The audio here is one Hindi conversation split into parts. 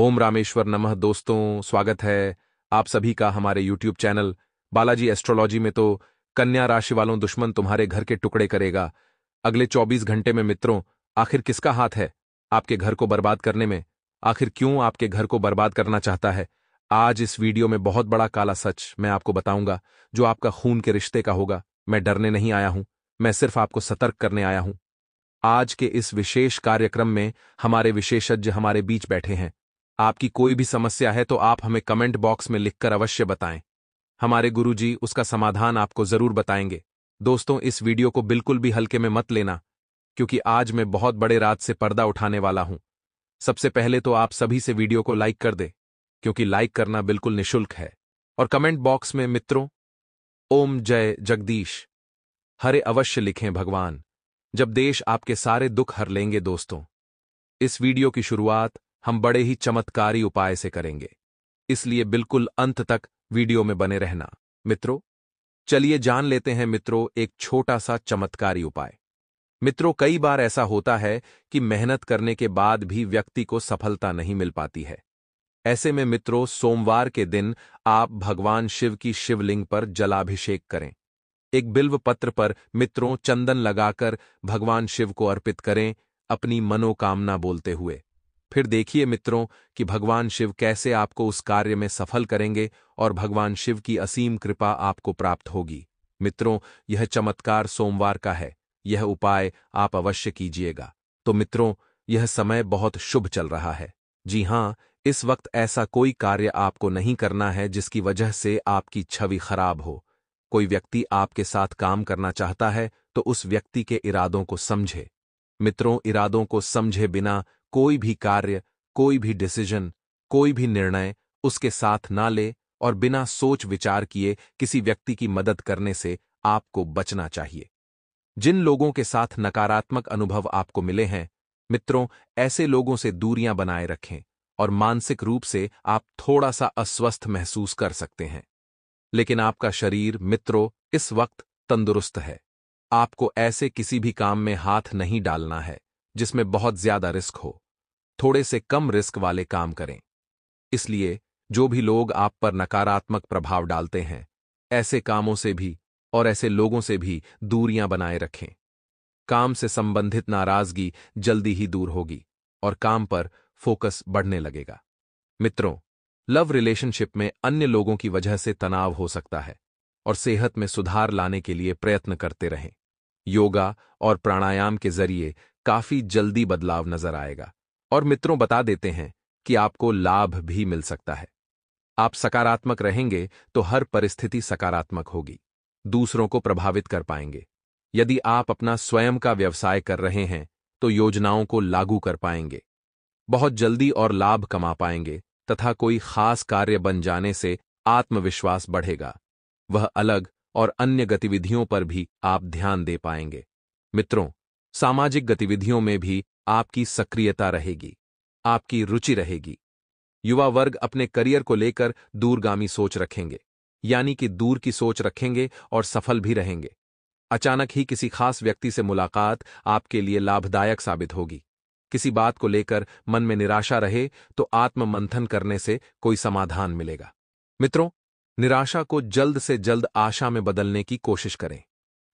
ओम रामेश्वर नमः दोस्तों स्वागत है आप सभी का हमारे यूट्यूब चैनल बालाजी एस्ट्रोलॉजी में तो कन्या राशि वालों दुश्मन तुम्हारे घर के टुकड़े करेगा अगले 24 घंटे में मित्रों आखिर किसका हाथ है आपके घर को बर्बाद करने में आखिर क्यों आपके घर को बर्बाद करना चाहता है आज इस वीडियो में बहुत बड़ा काला सच मैं आपको बताऊंगा जो आपका खून के रिश्ते का होगा मैं डरने नहीं आया हूं मैं सिर्फ आपको सतर्क करने आया हूं आज के इस विशेष कार्यक्रम में हमारे विशेषज्ञ हमारे बीच बैठे हैं आपकी कोई भी समस्या है तो आप हमें कमेंट बॉक्स में लिखकर अवश्य बताएं हमारे गुरुजी उसका समाधान आपको जरूर बताएंगे दोस्तों इस वीडियो को बिल्कुल भी हल्के में मत लेना क्योंकि आज मैं बहुत बड़े रात से पर्दा उठाने वाला हूं सबसे पहले तो आप सभी से वीडियो को लाइक कर दे क्योंकि लाइक करना बिल्कुल निशुल्क है और कमेंट बॉक्स में मित्रों ओम जय जगदीश हरे अवश्य लिखें भगवान जब देश आपके सारे दुख हर लेंगे दोस्तों इस वीडियो की शुरुआत हम बड़े ही चमत्कारी उपाय से करेंगे इसलिए बिल्कुल अंत तक वीडियो में बने रहना मित्रों चलिए जान लेते हैं मित्रों एक छोटा सा चमत्कारी उपाय मित्रों कई बार ऐसा होता है कि मेहनत करने के बाद भी व्यक्ति को सफलता नहीं मिल पाती है ऐसे में मित्रों सोमवार के दिन आप भगवान शिव की शिवलिंग पर जलाभिषेक करें एक बिल्व पत्र पर मित्रों चंदन लगाकर भगवान शिव को अर्पित करें अपनी मनोकामना बोलते हुए फिर देखिए मित्रों कि भगवान शिव कैसे आपको उस कार्य में सफल करेंगे और भगवान शिव की असीम कृपा आपको प्राप्त होगी मित्रों यह चमत्कार सोमवार का है यह उपाय आप अवश्य कीजिएगा तो मित्रों यह समय बहुत शुभ चल रहा है जी हां इस वक्त ऐसा कोई कार्य आपको नहीं करना है जिसकी वजह से आपकी छवि खराब हो कोई व्यक्ति आपके साथ काम करना चाहता है तो उस व्यक्ति के इरादों को समझे मित्रों इरादों को समझे बिना कोई भी कार्य कोई भी डिसीजन कोई भी निर्णय उसके साथ ना ले और बिना सोच विचार किए किसी व्यक्ति की मदद करने से आपको बचना चाहिए जिन लोगों के साथ नकारात्मक अनुभव आपको मिले हैं मित्रों ऐसे लोगों से दूरियां बनाए रखें और मानसिक रूप से आप थोड़ा सा अस्वस्थ महसूस कर सकते हैं लेकिन आपका शरीर मित्रों इस वक्त तंदुरुस्त है आपको ऐसे किसी भी काम में हाथ नहीं डालना है जिसमें बहुत ज्यादा रिस्क हो थोड़े से कम रिस्क वाले काम करें इसलिए जो भी लोग आप पर नकारात्मक प्रभाव डालते हैं ऐसे कामों से भी और ऐसे लोगों से भी दूरियां बनाए रखें काम से संबंधित नाराजगी जल्दी ही दूर होगी और काम पर फोकस बढ़ने लगेगा मित्रों लव रिलेशनशिप में अन्य लोगों की वजह से तनाव हो सकता है और सेहत में सुधार लाने के लिए प्रयत्न करते रहें योगा और प्राणायाम के जरिए काफी जल्दी बदलाव नजर आएगा और मित्रों बता देते हैं कि आपको लाभ भी मिल सकता है आप सकारात्मक रहेंगे तो हर परिस्थिति सकारात्मक होगी दूसरों को प्रभावित कर पाएंगे यदि आप अपना स्वयं का व्यवसाय कर रहे हैं तो योजनाओं को लागू कर पाएंगे बहुत जल्दी और लाभ कमा पाएंगे तथा कोई खास कार्य बन जाने से आत्मविश्वास बढ़ेगा वह अलग और अन्य गतिविधियों पर भी आप ध्यान दे पाएंगे मित्रों सामाजिक गतिविधियों में भी आपकी सक्रियता रहेगी आपकी रुचि रहेगी युवा वर्ग अपने करियर को लेकर दूरगामी सोच रखेंगे यानी कि दूर की सोच रखेंगे और सफल भी रहेंगे अचानक ही किसी खास व्यक्ति से मुलाकात आपके लिए लाभदायक साबित होगी किसी बात को लेकर मन में निराशा रहे तो मंथन करने से कोई समाधान मिलेगा मित्रों निराशा को जल्द से जल्द आशा में बदलने की कोशिश करें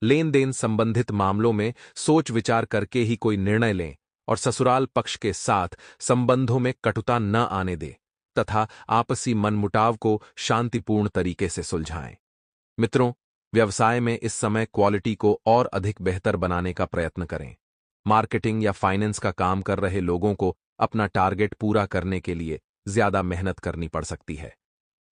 लेन देन संबंधित मामलों में सोच विचार करके ही कोई निर्णय लें और ससुराल पक्ष के साथ संबंधों में कटुता न आने दें तथा आपसी मनमुटाव को शांतिपूर्ण तरीके से सुलझाएं मित्रों व्यवसाय में इस समय क्वालिटी को और अधिक बेहतर बनाने का प्रयत्न करें मार्केटिंग या फाइनेंस का काम कर रहे लोगों को अपना टारगेट पूरा करने के लिए ज्यादा मेहनत करनी पड़ सकती है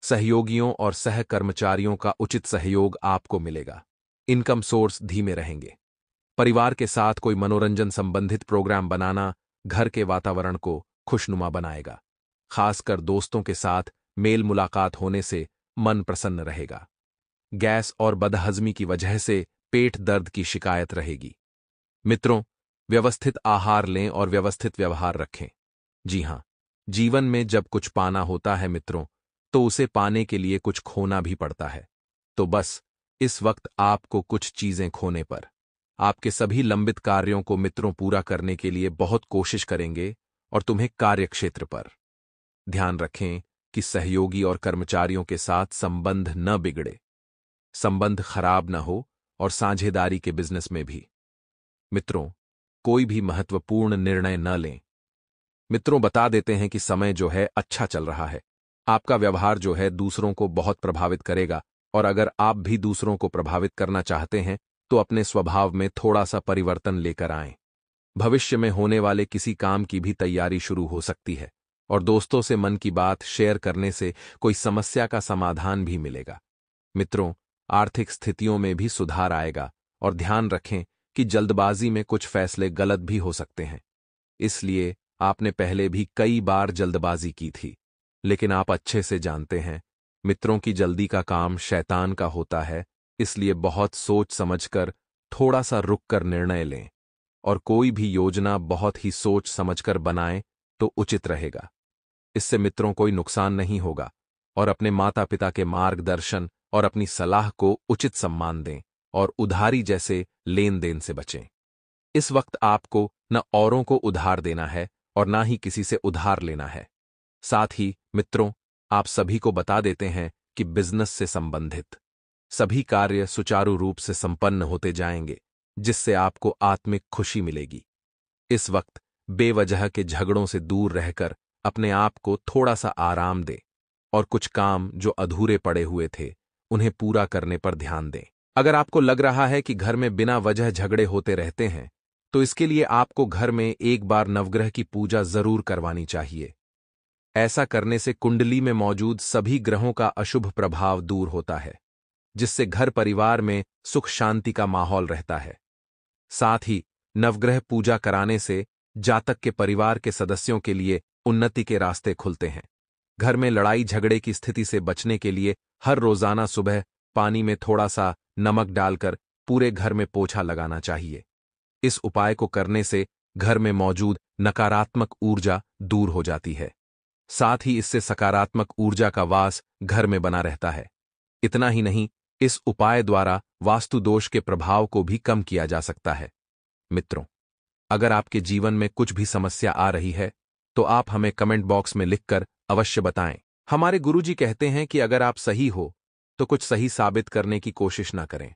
सहयोगियों और सहकर्मचारियों का उचित सहयोग आपको मिलेगा इनकम सोर्स धीमे रहेंगे परिवार के साथ कोई मनोरंजन संबंधित प्रोग्राम बनाना घर के वातावरण को खुशनुमा बनाएगा खासकर दोस्तों के साथ मेल मुलाकात होने से मन प्रसन्न रहेगा गैस और बदहजमी की वजह से पेट दर्द की शिकायत रहेगी मित्रों व्यवस्थित आहार लें और व्यवस्थित व्यवहार रखें जी हां जीवन में जब कुछ पाना होता है मित्रों तो उसे पाने के लिए कुछ खोना भी पड़ता है तो बस इस वक्त आपको कुछ चीजें खोने पर आपके सभी लंबित कार्यों को मित्रों पूरा करने के लिए बहुत कोशिश करेंगे और तुम्हें कार्यक्षेत्र पर ध्यान रखें कि सहयोगी और कर्मचारियों के साथ संबंध न बिगड़े संबंध खराब न हो और साझेदारी के बिजनेस में भी मित्रों कोई भी महत्वपूर्ण निर्णय न लें मित्रों बता देते हैं कि समय जो है अच्छा चल रहा है आपका व्यवहार जो है दूसरों को बहुत प्रभावित करेगा और अगर आप भी दूसरों को प्रभावित करना चाहते हैं तो अपने स्वभाव में थोड़ा सा परिवर्तन लेकर आएं भविष्य में होने वाले किसी काम की भी तैयारी शुरू हो सकती है और दोस्तों से मन की बात शेयर करने से कोई समस्या का समाधान भी मिलेगा मित्रों आर्थिक स्थितियों में भी सुधार आएगा और ध्यान रखें कि जल्दबाजी में कुछ फैसले गलत भी हो सकते हैं इसलिए आपने पहले भी कई बार जल्दबाजी की थी लेकिन आप अच्छे से जानते हैं मित्रों की जल्दी का काम शैतान का होता है इसलिए बहुत सोच समझकर थोड़ा सा रुक कर निर्णय लें और कोई भी योजना बहुत ही सोच समझकर बनाएं तो उचित रहेगा इससे मित्रों कोई नुकसान नहीं होगा और अपने माता पिता के मार्गदर्शन और अपनी सलाह को उचित सम्मान दें और उधारी जैसे लेन देन से बचें इस वक्त आपको न औरों को उधार देना है और ना ही किसी से उधार लेना है साथ ही मित्रों आप सभी को बता देते हैं कि बिजनेस से संबंधित सभी कार्य सुचारू रूप से संपन्न होते जाएंगे जिससे आपको आत्मिक खुशी मिलेगी इस वक्त बेवजह के झगड़ों से दूर रहकर अपने आप को थोड़ा सा आराम दें और कुछ काम जो अधूरे पड़े हुए थे उन्हें पूरा करने पर ध्यान दें अगर आपको लग रहा है कि घर में बिना वजह झगड़े होते रहते हैं तो इसके लिए आपको घर में एक बार नवग्रह की पूजा जरूर करवानी चाहिए ऐसा करने से कुंडली में मौजूद सभी ग्रहों का अशुभ प्रभाव दूर होता है जिससे घर परिवार में सुख शांति का माहौल रहता है साथ ही नवग्रह पूजा कराने से जातक के परिवार के सदस्यों के लिए उन्नति के रास्ते खुलते हैं घर में लड़ाई झगड़े की स्थिति से बचने के लिए हर रोजाना सुबह पानी में थोड़ा सा नमक डालकर पूरे घर में पोछा लगाना चाहिए इस उपाय को करने से घर में मौजूद नकारात्मक ऊर्जा दूर हो जाती है साथ ही इससे सकारात्मक ऊर्जा का वास घर में बना रहता है इतना ही नहीं इस उपाय द्वारा वास्तु दोष के प्रभाव को भी कम किया जा सकता है मित्रों अगर आपके जीवन में कुछ भी समस्या आ रही है तो आप हमें कमेंट बॉक्स में लिखकर अवश्य बताएं हमारे गुरुजी कहते हैं कि अगर आप सही हो तो कुछ सही साबित करने की कोशिश ना करें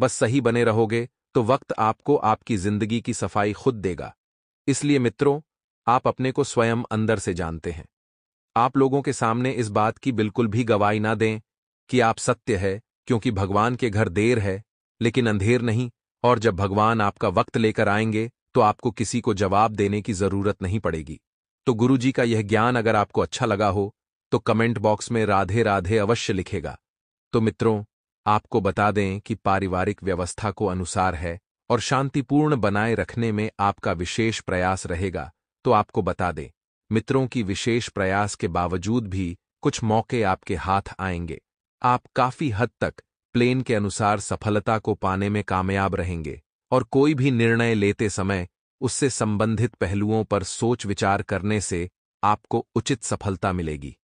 बस सही बने रहोगे तो वक्त आपको आपकी जिंदगी की सफाई खुद देगा इसलिए मित्रों आप अपने को स्वयं अंदर से जानते हैं आप लोगों के सामने इस बात की बिल्कुल भी गवाही ना दें कि आप सत्य है क्योंकि भगवान के घर देर है लेकिन अंधेर नहीं और जब भगवान आपका वक्त लेकर आएंगे तो आपको किसी को जवाब देने की जरूरत नहीं पड़ेगी तो गुरुजी का यह ज्ञान अगर आपको अच्छा लगा हो तो कमेंट बॉक्स में राधे राधे अवश्य लिखेगा तो मित्रों आपको बता दें कि पारिवारिक व्यवस्था को अनुसार है और शांतिपूर्ण बनाए रखने में आपका विशेष प्रयास रहेगा तो आपको बता दें मित्रों की विशेष प्रयास के बावजूद भी कुछ मौके आपके हाथ आएंगे आप काफी हद तक प्लेन के अनुसार सफलता को पाने में कामयाब रहेंगे और कोई भी निर्णय लेते समय उससे संबंधित पहलुओं पर सोच विचार करने से आपको उचित सफलता मिलेगी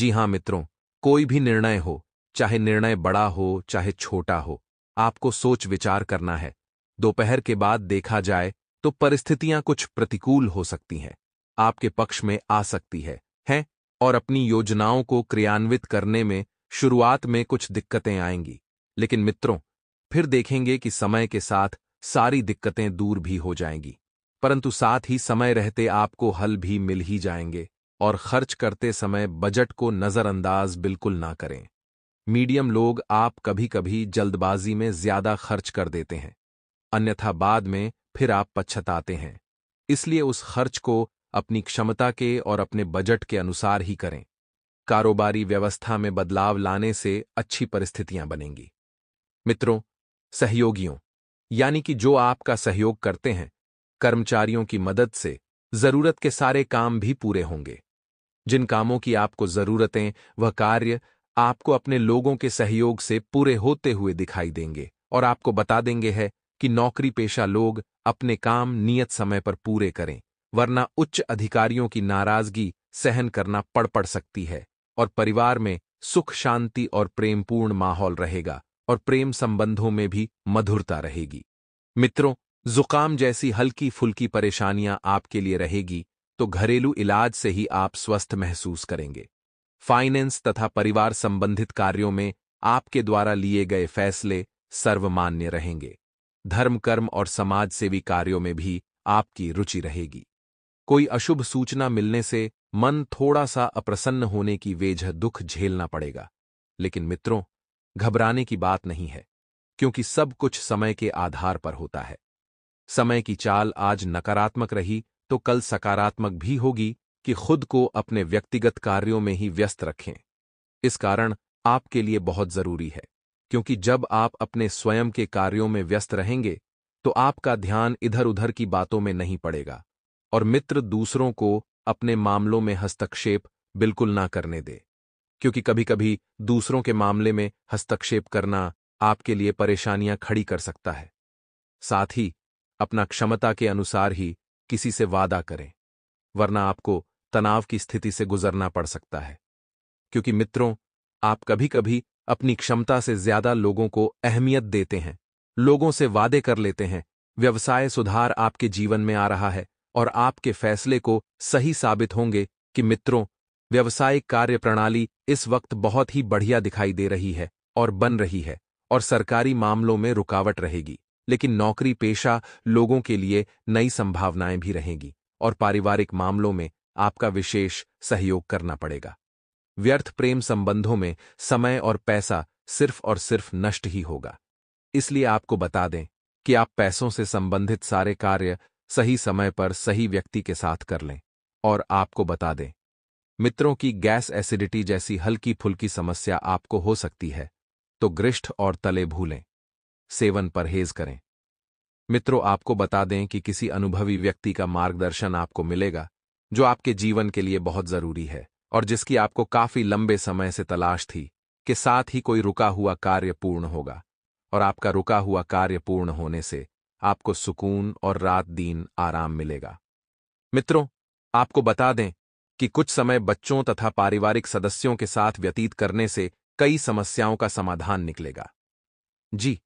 जी हां मित्रों कोई भी निर्णय हो चाहे निर्णय बड़ा हो चाहे छोटा हो आपको सोच विचार करना है दोपहर के बाद देखा जाए तो परिस्थितियां कुछ प्रतिकूल हो सकती हैं आपके पक्ष में आ सकती है हैं और अपनी योजनाओं को क्रियान्वित करने में शुरुआत में कुछ दिक्कतें आएंगी लेकिन मित्रों फिर देखेंगे कि समय के साथ सारी दिक्कतें दूर भी हो जाएंगी परंतु साथ ही समय रहते आपको हल भी मिल ही जाएंगे और खर्च करते समय बजट को नज़रअंदाज बिल्कुल ना करें मीडियम लोग आप कभी कभी जल्दबाजी में ज्यादा खर्च कर देते हैं अन्यथा बाद में फिर आप पछताते हैं इसलिए उस खर्च को अपनी क्षमता के और अपने बजट के अनुसार ही करें कारोबारी व्यवस्था में बदलाव लाने से अच्छी परिस्थितियां बनेंगी मित्रों सहयोगियों यानी कि जो आपका सहयोग करते हैं कर्मचारियों की मदद से जरूरत के सारे काम भी पूरे होंगे जिन कामों की आपको जरूरतें वह कार्य आपको अपने लोगों के सहयोग से पूरे होते हुए दिखाई देंगे और आपको बता देंगे है कि नौकरी पेशा लोग अपने काम नियत समय पर पूरे करें वरना उच्च अधिकारियों की नाराजगी सहन करना पड़ पड़ सकती है और परिवार में सुख शांति और प्रेमपूर्ण माहौल रहेगा और प्रेम संबंधों में भी मधुरता रहेगी मित्रों जुकाम जैसी हल्की फुल्की परेशानियां आपके लिए रहेगी तो घरेलू इलाज से ही आप स्वस्थ महसूस करेंगे फाइनेंस तथा परिवार संबंधित कार्यों में आपके द्वारा लिए गए फैसले सर्वमान्य रहेंगे धर्म कर्म और समाज सेवी कार्यों में भी आपकी रुचि रहेगी कोई अशुभ सूचना मिलने से मन थोड़ा सा अप्रसन्न होने की वेजह दुख झेलना पड़ेगा लेकिन मित्रों घबराने की बात नहीं है क्योंकि सब कुछ समय के आधार पर होता है समय की चाल आज नकारात्मक रही तो कल सकारात्मक भी होगी कि खुद को अपने व्यक्तिगत कार्यों में ही व्यस्त रखें इस कारण आपके लिए बहुत जरूरी है क्योंकि जब आप अपने स्वयं के कार्यों में व्यस्त रहेंगे तो आपका ध्यान इधर उधर की बातों में नहीं पड़ेगा और मित्र दूसरों को अपने मामलों में हस्तक्षेप बिल्कुल ना करने दे क्योंकि कभी कभी दूसरों के मामले में हस्तक्षेप करना आपके लिए परेशानियां खड़ी कर सकता है साथ ही अपना क्षमता के अनुसार ही किसी से वादा करें वरना आपको तनाव की स्थिति से गुजरना पड़ सकता है क्योंकि मित्रों आप कभी कभी अपनी क्षमता से ज्यादा लोगों को अहमियत देते हैं लोगों से वादे कर लेते हैं व्यवसाय सुधार आपके जीवन में आ रहा है और आपके फैसले को सही साबित होंगे कि मित्रों व्यवसायिक कार्य प्रणाली इस वक्त बहुत ही बढ़िया दिखाई दे रही है और बन रही है और सरकारी मामलों में रुकावट रहेगी लेकिन नौकरी पेशा लोगों के लिए नई संभावनाएं भी रहेंगी और पारिवारिक मामलों में आपका विशेष सहयोग करना पड़ेगा व्यर्थ प्रेम संबंधों में समय और पैसा सिर्फ और सिर्फ नष्ट ही होगा इसलिए आपको बता दें कि आप पैसों से संबंधित सारे कार्य सही समय पर सही व्यक्ति के साथ कर लें और आपको बता दें मित्रों की गैस एसिडिटी जैसी हल्की फुल्की समस्या आपको हो सकती है तो गृष्ठ और तले भूलें सेवन परहेज करें मित्रों आपको बता दें कि किसी अनुभवी व्यक्ति का मार्गदर्शन आपको मिलेगा जो आपके जीवन के लिए बहुत जरूरी है और जिसकी आपको काफी लंबे समय से तलाश थी के साथ ही कोई रुका हुआ कार्य पूर्ण होगा और आपका रुका हुआ कार्य पूर्ण होने से आपको सुकून और रात दिन आराम मिलेगा मित्रों आपको बता दें कि कुछ समय बच्चों तथा पारिवारिक सदस्यों के साथ व्यतीत करने से कई समस्याओं का समाधान निकलेगा जी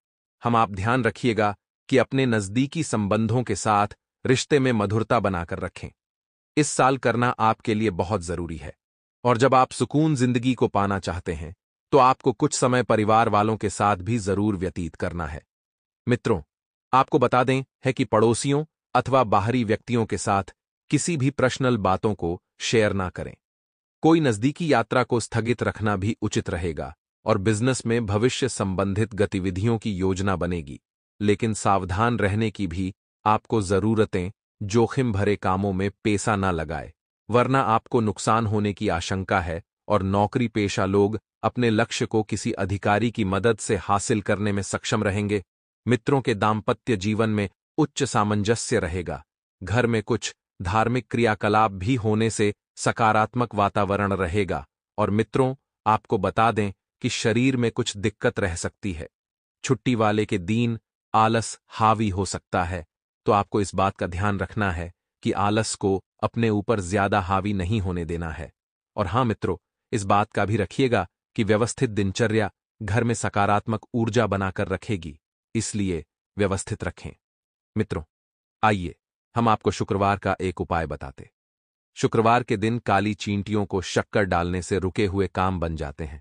हम आप ध्यान रखिएगा कि अपने नज़दीकी संबंधों के साथ रिश्ते में मधुरता बनाकर रखें इस साल करना आपके लिए बहुत ज़रूरी है और जब आप सुकून जिंदगी को पाना चाहते हैं तो आपको कुछ समय परिवार वालों के साथ भी ज़रूर व्यतीत करना है मित्रों आपको बता दें है कि पड़ोसियों अथवा बाहरी व्यक्तियों के साथ किसी भी पर्सनल बातों को शेयर ना करें कोई नजदीकी यात्रा को स्थगित रखना भी उचित रहेगा और बिजनेस में भविष्य संबंधित गतिविधियों की योजना बनेगी लेकिन सावधान रहने की भी आपको जरूरतें जोखिम भरे कामों में पैसा ना लगाए वरना आपको नुकसान होने की आशंका है और नौकरी पेशा लोग अपने लक्ष्य को किसी अधिकारी की मदद से हासिल करने में सक्षम रहेंगे मित्रों के दाम्पत्य जीवन में उच्च सामंजस्य रहेगा घर में कुछ धार्मिक क्रियाकलाप भी होने से सकारात्मक वातावरण रहेगा और मित्रों आपको बता दें कि शरीर में कुछ दिक्कत रह सकती है छुट्टी वाले के दिन आलस हावी हो सकता है तो आपको इस बात का ध्यान रखना है कि आलस को अपने ऊपर ज्यादा हावी नहीं होने देना है और हां मित्रों इस बात का भी रखिएगा कि व्यवस्थित दिनचर्या घर में सकारात्मक ऊर्जा बनाकर रखेगी इसलिए व्यवस्थित रखें मित्रों आइए हम आपको शुक्रवार का एक उपाय बताते शुक्रवार के दिन काली चींटियों को शक्कर डालने से रुके हुए काम बन जाते हैं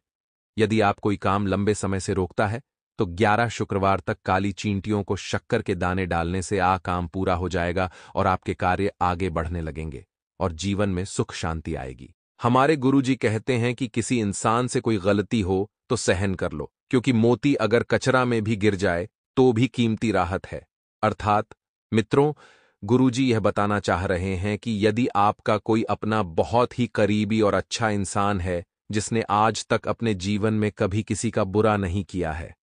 यदि आप कोई काम लंबे समय से रोकता है तो 11 शुक्रवार तक काली चींटियों को शक्कर के दाने डालने से आ काम पूरा हो जाएगा और आपके कार्य आगे बढ़ने लगेंगे और जीवन में सुख शांति आएगी हमारे गुरुजी कहते हैं कि किसी इंसान से कोई गलती हो तो सहन कर लो क्योंकि मोती अगर कचरा में भी गिर जाए तो भी कीमती राहत है अर्थात मित्रों गुरुजी यह बताना चाह रहे हैं कि यदि आपका कोई अपना बहुत ही करीबी और अच्छा इंसान है जिसने आज तक अपने जीवन में कभी किसी का बुरा नहीं किया है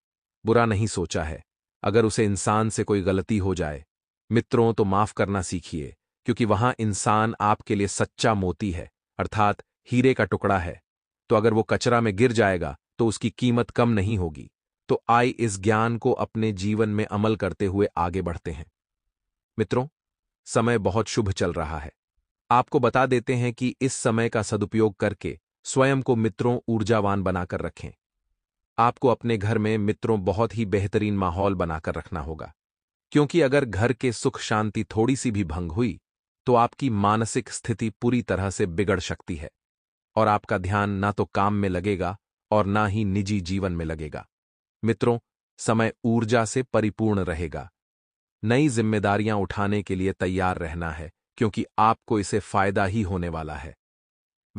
बुरा नहीं सोचा है अगर उसे इंसान से कोई गलती हो जाए मित्रों तो माफ करना सीखिए क्योंकि वहां इंसान आपके लिए सच्चा मोती है अर्थात हीरे का टुकड़ा है तो अगर वो कचरा में गिर जाएगा तो उसकी कीमत कम नहीं होगी तो आई इस ज्ञान को अपने जीवन में अमल करते हुए आगे बढ़ते हैं मित्रों समय बहुत शुभ चल रहा है आपको बता देते हैं कि इस समय का सदुपयोग करके स्वयं को मित्रों ऊर्जावान बनाकर रखें आपको अपने घर में मित्रों बहुत ही बेहतरीन माहौल बनाकर रखना होगा क्योंकि अगर घर के सुख शांति थोड़ी सी भी भंग हुई तो आपकी मानसिक स्थिति पूरी तरह से बिगड़ सकती है और आपका ध्यान ना तो काम में लगेगा और ना ही निजी जीवन में लगेगा मित्रों समय ऊर्जा से परिपूर्ण रहेगा नई जिम्मेदारियां उठाने के लिए तैयार रहना है क्योंकि आपको इसे फायदा ही होने वाला है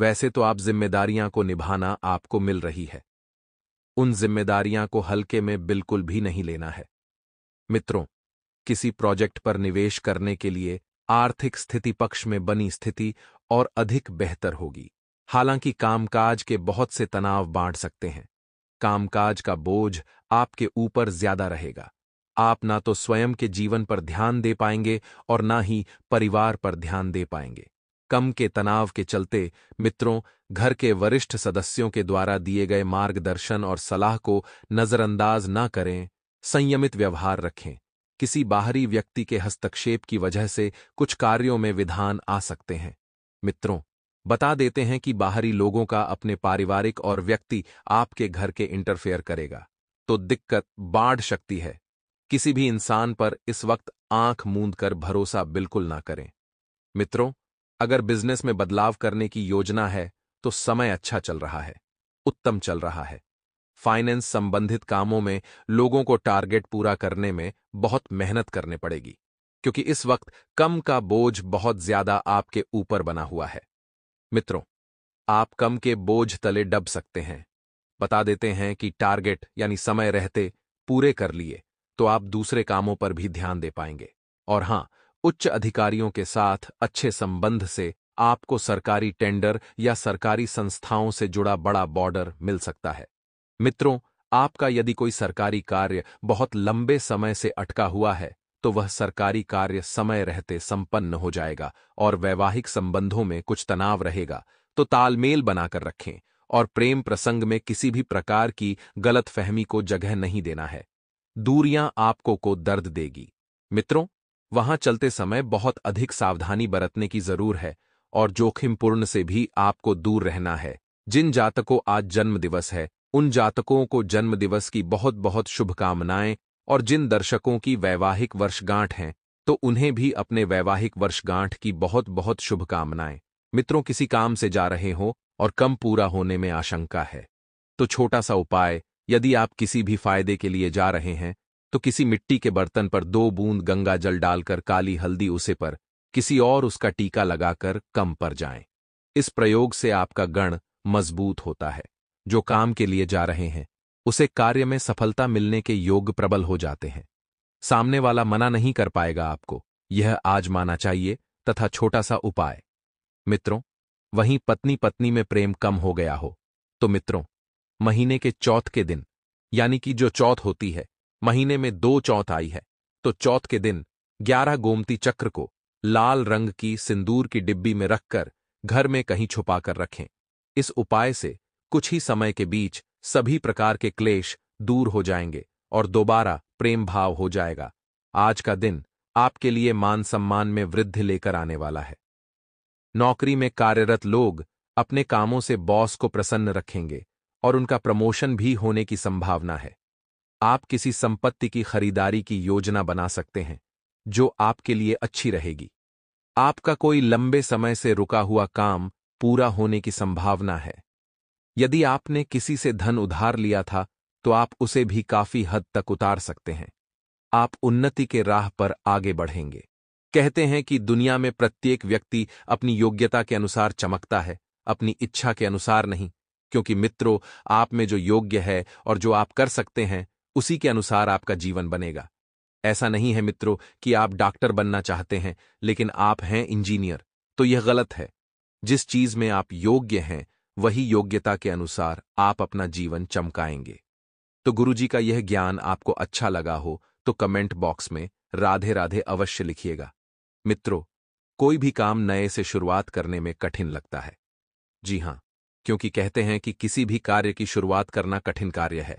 वैसे तो आप जिम्मेदारियां को निभाना आपको मिल रही है उन जिम्मेदारियां को हल्के में बिल्कुल भी नहीं लेना है मित्रों किसी प्रोजेक्ट पर निवेश करने के लिए आर्थिक स्थिति पक्ष में बनी स्थिति और अधिक बेहतर होगी हालांकि कामकाज के बहुत से तनाव बांट सकते हैं कामकाज का बोझ आपके ऊपर ज्यादा रहेगा आप ना तो स्वयं के जीवन पर ध्यान दे पाएंगे और ना ही परिवार पर ध्यान दे पाएंगे कम के तनाव के चलते मित्रों घर के वरिष्ठ सदस्यों के द्वारा दिए गए मार्गदर्शन और सलाह को नज़रअंदाज न करें संयमित व्यवहार रखें किसी बाहरी व्यक्ति के हस्तक्षेप की वजह से कुछ कार्यों में विधान आ सकते हैं मित्रों बता देते हैं कि बाहरी लोगों का अपने पारिवारिक और व्यक्ति आपके घर के इंटरफेयर करेगा तो दिक्कत बाढ़ सकती है किसी भी इंसान पर इस वक्त आंख मूंद कर भरोसा बिल्कुल ना करें मित्रों अगर बिजनेस में बदलाव करने की योजना है तो समय अच्छा चल रहा है उत्तम चल रहा है फाइनेंस संबंधित कामों में लोगों को टारगेट पूरा करने में बहुत मेहनत करने पड़ेगी क्योंकि इस वक्त कम का बोझ बहुत ज्यादा आपके ऊपर बना हुआ है मित्रों आप कम के बोझ तले डब सकते हैं बता देते हैं कि टारगेट यानी समय रहते पूरे कर लिए तो आप दूसरे कामों पर भी ध्यान दे पाएंगे और हां उच्च अधिकारियों के साथ अच्छे संबंध से आपको सरकारी टेंडर या सरकारी संस्थाओं से जुड़ा बड़ा बॉर्डर मिल सकता है मित्रों आपका यदि कोई सरकारी कार्य बहुत लंबे समय से अटका हुआ है तो वह सरकारी कार्य समय रहते संपन्न हो जाएगा और वैवाहिक संबंधों में कुछ तनाव रहेगा तो तालमेल बनाकर रखें और प्रेम प्रसंग में किसी भी प्रकार की गलतफहमी को जगह नहीं देना है दूरियां आपको को दर्द देगी मित्रों वहां चलते समय बहुत अधिक सावधानी बरतने की जरूर है और जोखिमपूर्ण से भी आपको दूर रहना है जिन जातकों आज जन्म दिवस है उन जातकों को जन्म दिवस की बहुत बहुत शुभकामनाएं और जिन दर्शकों की वैवाहिक वर्षगांठ हैं तो उन्हें भी अपने वैवाहिक वर्षगांठ की बहुत बहुत शुभकामनाएं मित्रों किसी काम से जा रहे हों और कम पूरा होने में आशंका है तो छोटा सा उपाय यदि आप किसी भी फायदे के लिए जा रहे हैं तो किसी मिट्टी के बर्तन पर दो बूंद गंगा जल डालकर काली हल्दी उसे पर किसी और उसका टीका लगाकर कम पर जाएं। इस प्रयोग से आपका गण मजबूत होता है जो काम के लिए जा रहे हैं उसे कार्य में सफलता मिलने के योग प्रबल हो जाते हैं सामने वाला मना नहीं कर पाएगा आपको यह आज माना चाहिए तथा छोटा सा उपाय मित्रों वहीं पत्नी पत्नी में प्रेम कम हो गया हो तो मित्रों महीने के चौथ के दिन यानी कि जो चौथ होती है महीने में दो चौथ आई है तो चौथ के दिन ग्यारह गोमती चक्र को लाल रंग की सिंदूर की डिब्बी में रखकर घर में कहीं छुपा कर रखें इस उपाय से कुछ ही समय के बीच सभी प्रकार के क्लेश दूर हो जाएंगे और दोबारा प्रेम भाव हो जाएगा आज का दिन आपके लिए मान सम्मान में वृद्धि लेकर आने वाला है नौकरी में कार्यरत लोग अपने कामों से बॉस को प्रसन्न रखेंगे और उनका प्रमोशन भी होने की संभावना है आप किसी संपत्ति की खरीदारी की योजना बना सकते हैं जो आपके लिए अच्छी रहेगी आपका कोई लंबे समय से रुका हुआ काम पूरा होने की संभावना है यदि आपने किसी से धन उधार लिया था तो आप उसे भी काफी हद तक उतार सकते हैं आप उन्नति के राह पर आगे बढ़ेंगे कहते हैं कि दुनिया में प्रत्येक व्यक्ति अपनी योग्यता के अनुसार चमकता है अपनी इच्छा के अनुसार नहीं क्योंकि मित्रों आप में जो योग्य है और जो आप कर सकते हैं उसी के अनुसार आपका जीवन बनेगा ऐसा नहीं है मित्रों कि आप डॉक्टर बनना चाहते हैं लेकिन आप हैं इंजीनियर तो यह गलत है जिस चीज में आप योग्य हैं वही योग्यता के अनुसार आप अपना जीवन चमकाएंगे तो गुरुजी का यह ज्ञान आपको अच्छा लगा हो तो कमेंट बॉक्स में राधे राधे अवश्य लिखिएगा मित्रों कोई भी काम नए से शुरुआत करने में कठिन लगता है जी हां क्योंकि कहते हैं कि किसी भी कार्य की शुरुआत करना कठिन कार्य है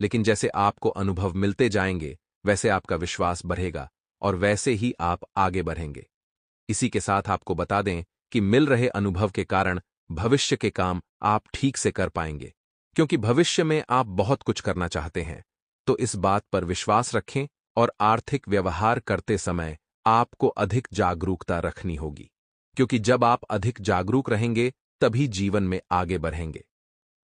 लेकिन जैसे आपको अनुभव मिलते जाएंगे वैसे आपका विश्वास बढ़ेगा और वैसे ही आप आगे बढ़ेंगे इसी के साथ आपको बता दें कि मिल रहे अनुभव के कारण भविष्य के काम आप ठीक से कर पाएंगे क्योंकि भविष्य में आप बहुत कुछ करना चाहते हैं तो इस बात पर विश्वास रखें और आर्थिक व्यवहार करते समय आपको अधिक जागरूकता रखनी होगी क्योंकि जब आप अधिक जागरूक रहेंगे तभी जीवन में आगे बढ़ेंगे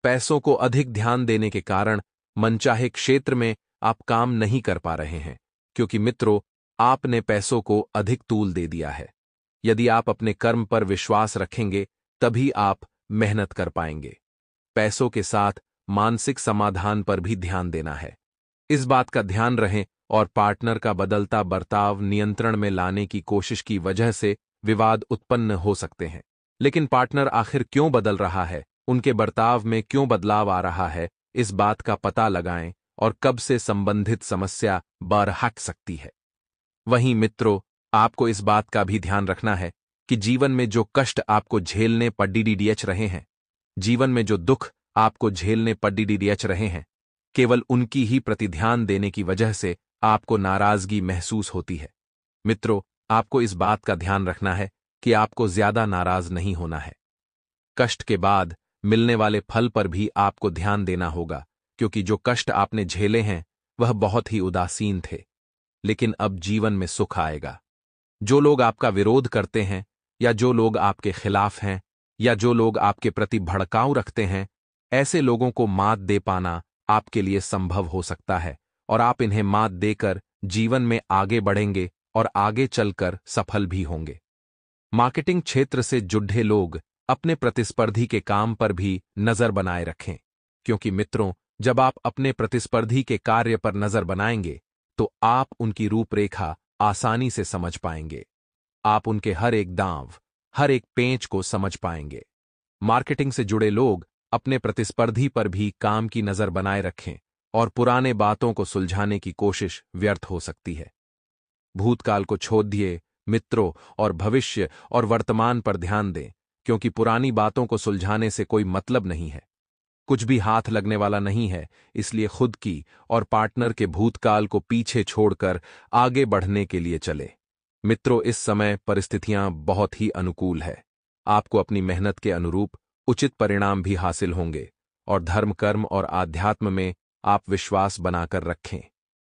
पैसों को अधिक ध्यान देने के कारण मनचाहे क्षेत्र में आप काम नहीं कर पा रहे हैं क्योंकि मित्रों आपने पैसों को अधिक तूल दे दिया है यदि आप अपने कर्म पर विश्वास रखेंगे तभी आप मेहनत कर पाएंगे पैसों के साथ मानसिक समाधान पर भी ध्यान देना है इस बात का ध्यान रहें और पार्टनर का बदलता बर्ताव नियंत्रण में लाने की कोशिश की वजह से विवाद उत्पन्न हो सकते हैं लेकिन पार्टनर आखिर क्यों बदल रहा है उनके बर्ताव में क्यों बदलाव आ रहा है इस बात का पता लगाएं और कब से संबंधित समस्या बरहट सकती है वहीं मित्रों आपको इस बात का भी ध्यान रखना है कि जीवन में जो कष्ट आपको झेलने पर डीडीडीएच रहे हैं जीवन में जो दुख आपको झेलने पर रहे हैं केवल उनकी ही प्रतिध्यान देने की वजह से आपको नाराजगी महसूस होती है मित्रों आपको इस बात का ध्यान रखना है कि आपको ज्यादा नाराज नहीं होना है कष्ट के बाद मिलने वाले फल पर भी आपको ध्यान देना होगा क्योंकि जो कष्ट आपने झेले हैं वह बहुत ही उदासीन थे लेकिन अब जीवन में सुख आएगा जो लोग आपका विरोध करते हैं या जो लोग आपके खिलाफ हैं या जो लोग आपके प्रति भड़काऊ रखते हैं ऐसे लोगों को मात दे पाना आपके लिए संभव हो सकता है और आप इन्हें मात देकर जीवन में आगे बढ़ेंगे और आगे चलकर सफल भी होंगे मार्केटिंग क्षेत्र से जुड़े लोग अपने प्रतिस्पर्धी के काम पर भी नजर बनाए रखें क्योंकि मित्रों जब आप अपने प्रतिस्पर्धी के कार्य पर नजर बनाएंगे तो आप उनकी रूपरेखा आसानी से समझ पाएंगे आप उनके हर एक दांव हर एक पेंच को समझ पाएंगे मार्केटिंग से जुड़े लोग अपने प्रतिस्पर्धी पर भी काम की नजर बनाए रखें और पुराने बातों को सुलझाने की कोशिश व्यर्थ हो सकती है भूतकाल को छोड़ दिए मित्रों और भविष्य और वर्तमान पर ध्यान दें क्योंकि पुरानी बातों को सुलझाने से कोई मतलब नहीं है कुछ भी हाथ लगने वाला नहीं है इसलिए खुद की और पार्टनर के भूतकाल को पीछे छोड़कर आगे बढ़ने के लिए चले मित्रों इस समय परिस्थितियां बहुत ही अनुकूल है आपको अपनी मेहनत के अनुरूप उचित परिणाम भी हासिल होंगे और धर्म कर्म और आध्यात्म में आप विश्वास बनाकर रखें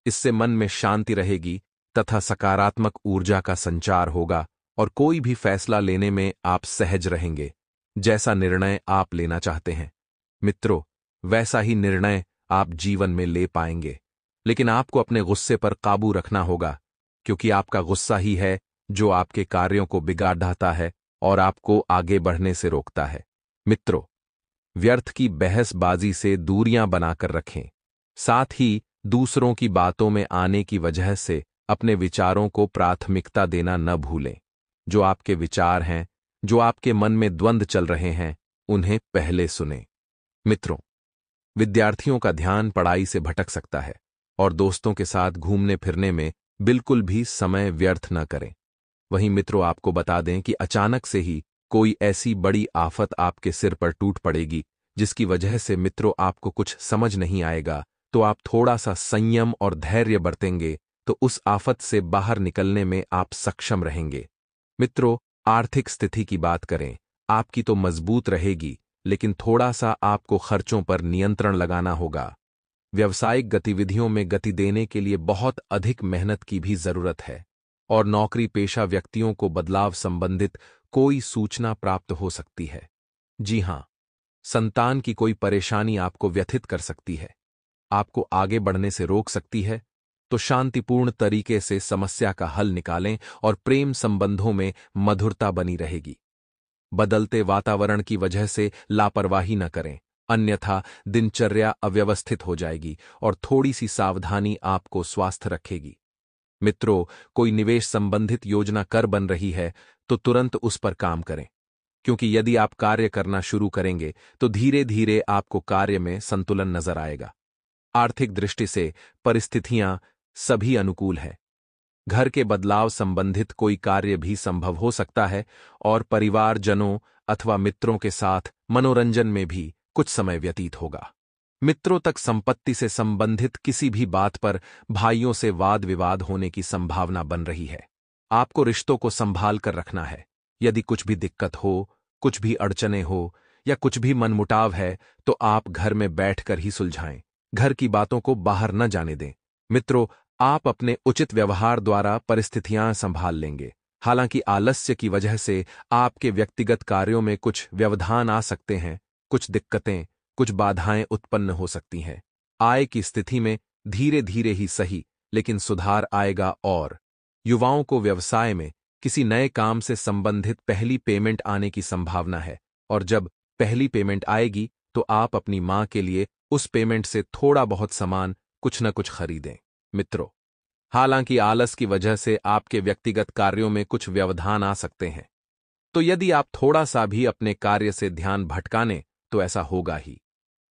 इससे मन में शांति रहेगी तथा सकारात्मक ऊर्जा का संचार होगा और कोई भी फैसला लेने में आप सहज रहेंगे जैसा निर्णय आप लेना चाहते हैं मित्रों वैसा ही निर्णय आप जीवन में ले पाएंगे लेकिन आपको अपने गुस्से पर काबू रखना होगा क्योंकि आपका गुस्सा ही है जो आपके कार्यों को बिगाड़ बिगाड़ता है और आपको आगे बढ़ने से रोकता है मित्रों व्यर्थ की बहसबाजी से दूरियां बनाकर रखें साथ ही दूसरों की बातों में आने की वजह से अपने विचारों को प्राथमिकता देना न भूलें जो आपके विचार हैं जो आपके मन में द्वंद्व चल रहे हैं उन्हें पहले सुने मित्रों विद्यार्थियों का ध्यान पढ़ाई से भटक सकता है और दोस्तों के साथ घूमने फिरने में बिल्कुल भी समय व्यर्थ न करें वहीं मित्रों आपको बता दें कि अचानक से ही कोई ऐसी बड़ी आफत आपके सिर पर टूट पड़ेगी जिसकी वजह से मित्रों आपको कुछ समझ नहीं आएगा तो आप थोड़ा सा संयम और धैर्य बरतेंगे तो उस आफत से बाहर निकलने में आप सक्षम रहेंगे मित्रों आर्थिक स्थिति की बात करें आपकी तो मजबूत रहेगी लेकिन थोड़ा सा आपको खर्चों पर नियंत्रण लगाना होगा व्यावसायिक गतिविधियों में गति देने के लिए बहुत अधिक मेहनत की भी जरूरत है और नौकरी पेशा व्यक्तियों को बदलाव संबंधित कोई सूचना प्राप्त हो सकती है जी हां संतान की कोई परेशानी आपको व्यथित कर सकती है आपको आगे बढ़ने से रोक सकती है तो शांतिपूर्ण तरीके से समस्या का हल निकालें और प्रेम संबंधों में मधुरता बनी रहेगी बदलते वातावरण की वजह से लापरवाही न करें अन्यथा दिनचर्या अव्यवस्थित हो जाएगी और थोड़ी सी सावधानी आपको स्वास्थ्य रखेगी मित्रों कोई निवेश संबंधित योजना कर बन रही है तो तुरंत उस पर काम करें क्योंकि यदि आप कार्य करना शुरू करेंगे तो धीरे धीरे आपको कार्य में संतुलन नजर आएगा आर्थिक दृष्टि से परिस्थितियां सभी अनुकूल हैं घर के बदलाव संबंधित कोई कार्य भी संभव हो सकता है और परिवारजनों अथवा मित्रों के साथ मनोरंजन में भी कुछ समय व्यतीत होगा मित्रों तक संपत्ति से संबंधित किसी भी बात पर भाइयों से वाद विवाद होने की संभावना बन रही है आपको रिश्तों को संभाल कर रखना है यदि कुछ भी दिक्कत हो कुछ भी अड़चने हो या कुछ भी मनमुटाव है तो आप घर में बैठकर ही सुलझाएं घर की बातों को बाहर न जाने दें मित्रों आप अपने उचित व्यवहार द्वारा परिस्थितियां संभाल लेंगे हालांकि आलस्य की वजह से आपके व्यक्तिगत कार्यों में कुछ व्यवधान आ सकते हैं कुछ दिक्कतें कुछ बाधाएं उत्पन्न हो सकती हैं आय की स्थिति में धीरे धीरे ही सही लेकिन सुधार आएगा और युवाओं को व्यवसाय में किसी नए काम से संबंधित पहली पेमेंट आने की संभावना है और जब पहली पेमेंट आएगी तो आप अपनी मां के लिए उस पेमेंट से थोड़ा बहुत सामान कुछ न कुछ खरीदें मित्रों हालांकि आलस की वजह से आपके व्यक्तिगत कार्यों में कुछ व्यवधान आ सकते हैं तो यदि आप थोड़ा सा भी अपने कार्य से ध्यान भटकाने तो ऐसा होगा ही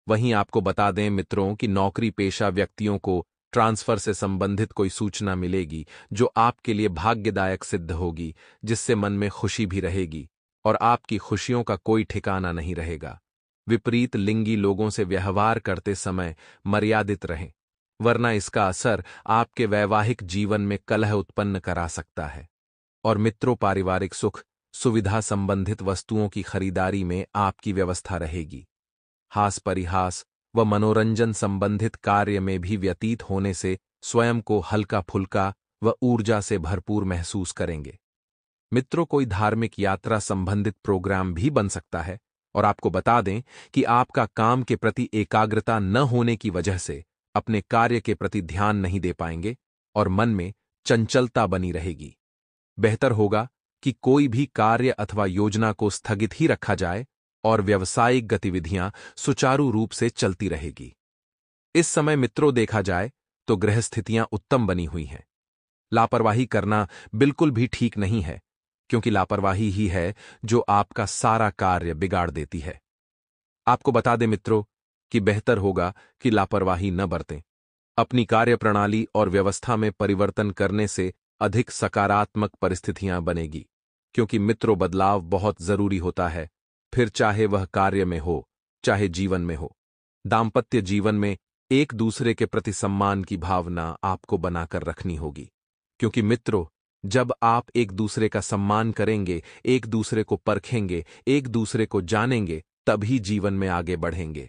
वहीं आपको बता दें मित्रों कि नौकरी पेशा व्यक्तियों को ट्रांसफर से संबंधित कोई सूचना मिलेगी जो आपके लिए भाग्यदायक सिद्ध होगी जिससे मन में खुशी भी रहेगी और आपकी खुशियों का कोई ठिकाना नहीं रहेगा विपरीत लिंगी लोगों से व्यवहार करते समय मर्यादित रहें वरना इसका असर आपके वैवाहिक जीवन में कलह उत्पन्न करा सकता है और मित्रों पारिवारिक सुख सुविधा संबंधित वस्तुओं की खरीदारी में आपकी व्यवस्था रहेगी हास परिहास व मनोरंजन संबंधित कार्य में भी व्यतीत होने से स्वयं को हल्का फुल्का व ऊर्जा से भरपूर महसूस करेंगे मित्रों कोई धार्मिक यात्रा संबंधित प्रोग्राम भी बन सकता है और आपको बता दें कि आपका काम के प्रति एकाग्रता न होने की वजह से अपने कार्य के प्रति ध्यान नहीं दे पाएंगे और मन में चंचलता बनी रहेगी बेहतर होगा कि कोई भी कार्य अथवा योजना को स्थगित ही रखा जाए और व्यावसायिक गतिविधियां सुचारू रूप से चलती रहेगी इस समय मित्रों देखा जाए तो ग्रह स्थितियां उत्तम बनी हुई हैं लापरवाही करना बिल्कुल भी ठीक नहीं है क्योंकि लापरवाही ही है जो आपका सारा कार्य बिगाड़ देती है आपको बता दें मित्रों कि बेहतर होगा कि लापरवाही न बरतें अपनी कार्यप्रणाली और व्यवस्था में परिवर्तन करने से अधिक सकारात्मक परिस्थितियां बनेगी क्योंकि मित्रों बदलाव बहुत जरूरी होता है फिर चाहे वह कार्य में हो चाहे जीवन में हो दाम्पत्य जीवन में एक दूसरे के प्रति सम्मान की भावना आपको बनाकर रखनी होगी क्योंकि मित्रों जब आप एक दूसरे का सम्मान करेंगे एक दूसरे को परखेंगे एक दूसरे को जानेंगे तभी जीवन में आगे बढ़ेंगे